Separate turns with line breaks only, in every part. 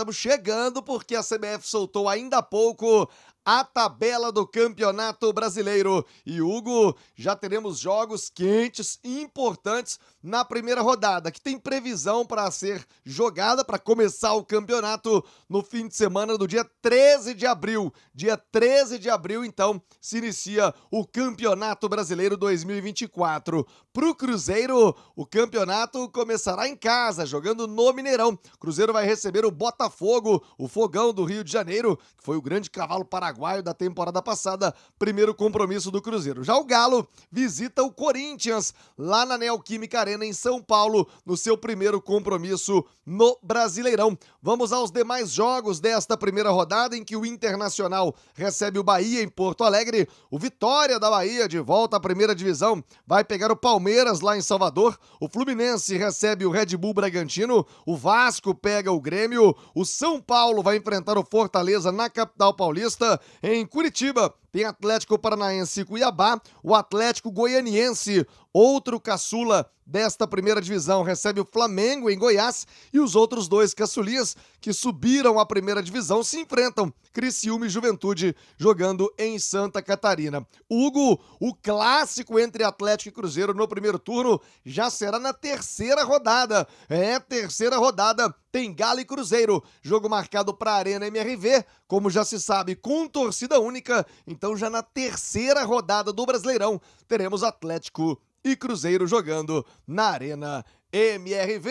estamos chegando porque a CBF soltou ainda há pouco a tabela do Campeonato Brasileiro. E Hugo, já teremos jogos quentes importantes na primeira rodada, que tem previsão para ser jogada para começar o campeonato no fim de semana do dia 13 de abril. Dia 13 de abril, então, se inicia o Campeonato Brasileiro 2024. Para o Cruzeiro, o campeonato começará em casa, jogando no Mineirão. Cruzeiro vai receber o Botafogo, o fogão do Rio de Janeiro, que foi o grande cavalo paraguaio paraguaio da temporada passada, primeiro compromisso do Cruzeiro. Já o Galo visita o Corinthians lá na Neoquímica Arena em São Paulo, no seu primeiro compromisso no Brasileirão. Vamos aos demais jogos desta primeira rodada em que o Internacional recebe o Bahia em Porto Alegre, o Vitória da Bahia de volta à primeira divisão vai pegar o Palmeiras lá em Salvador, o Fluminense recebe o Red Bull Bragantino, o Vasco pega o Grêmio, o São Paulo vai enfrentar o Fortaleza na capital paulista, em Curitiba. Tem Atlético Paranaense e Cuiabá. O Atlético Goianiense, outro caçula desta primeira divisão, recebe o Flamengo em Goiás. E os outros dois caçulinhas que subiram à primeira divisão se enfrentam. Criciúma e Juventude jogando em Santa Catarina. Hugo, o clássico entre Atlético e Cruzeiro no primeiro turno já será na terceira rodada. É, terceira rodada tem Galo e Cruzeiro. Jogo marcado para a Arena MRV, como já se sabe, com torcida única. Então, então já na terceira rodada do Brasileirão teremos Atlético e Cruzeiro jogando na Arena MRV.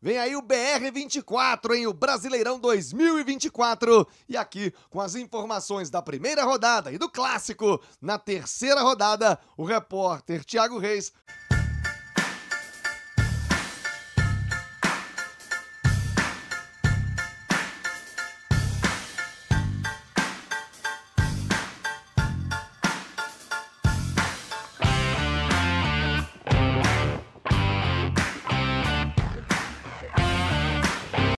Vem aí o BR24, hein? O Brasileirão 2024. E aqui com as informações da primeira rodada e do clássico na terceira rodada, o repórter Thiago Reis